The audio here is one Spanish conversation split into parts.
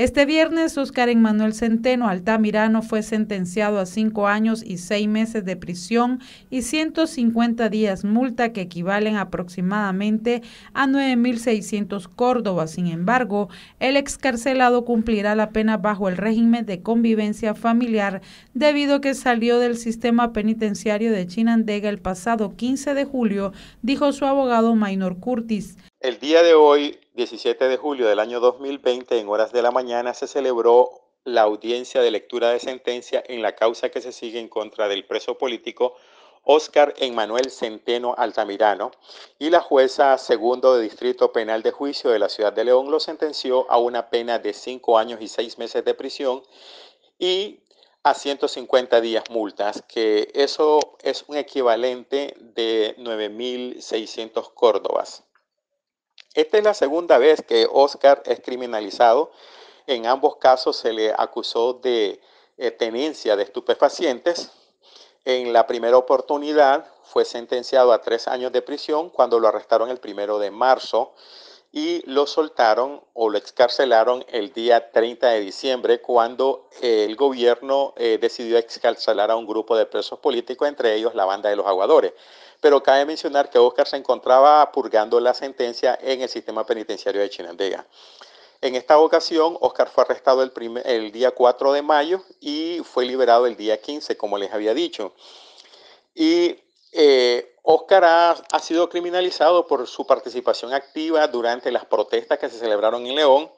Este viernes, Óscar Manuel Centeno Altamirano fue sentenciado a cinco años y seis meses de prisión y 150 días multa que equivalen aproximadamente a 9.600 Córdoba. Sin embargo, el excarcelado cumplirá la pena bajo el régimen de convivencia familiar debido a que salió del sistema penitenciario de Chinandega el pasado 15 de julio, dijo su abogado Maynor Curtis. El día de hoy 17 de julio del año 2020, en horas de la mañana, se celebró la audiencia de lectura de sentencia en la causa que se sigue en contra del preso político Óscar Emanuel Centeno Altamirano y la jueza segundo de Distrito Penal de Juicio de la Ciudad de León lo sentenció a una pena de cinco años y seis meses de prisión y a 150 días multas, que eso es un equivalente de 9.600 córdobas. Esta es la segunda vez que Oscar es criminalizado. En ambos casos se le acusó de eh, tenencia de estupefacientes. En la primera oportunidad fue sentenciado a tres años de prisión cuando lo arrestaron el primero de marzo y lo soltaron o lo excarcelaron el día 30 de diciembre cuando el gobierno eh, decidió excarcelar a un grupo de presos políticos, entre ellos la banda de los aguadores. Pero cabe mencionar que Oscar se encontraba purgando la sentencia en el sistema penitenciario de Chinandega. En esta ocasión, Oscar fue arrestado el, el día 4 de mayo y fue liberado el día 15, como les había dicho. Y eh, Oscar ha, sido criminalizado por su participación activa durante las protestas que se celebraron en León,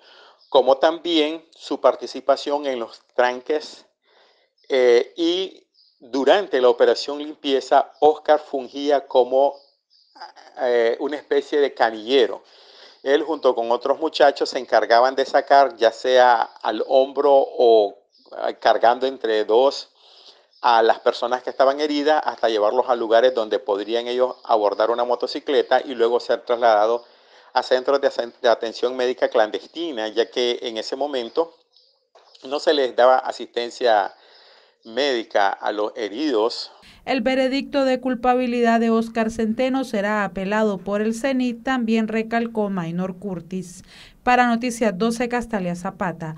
como también su participación en los tranques eh, y durante la operación limpieza, Oscar fungía como eh, eh, una especie de canillero. Él junto con otros muchachos se encargaban de sacar, ya sea al hombro o cargando entre dos a las personas que estaban heridas hasta llevarlos a lugares donde podrían ellos abordar una motocicleta y luego ser trasladados a centros de atención médica clandestina, ya que en ese momento no se les daba asistencia médica a los heridos. El veredicto de culpabilidad de Óscar Centeno será apelado por el cenit, también recalcó Maynor Curtis. Para Noticias 12, Castalia Zapata.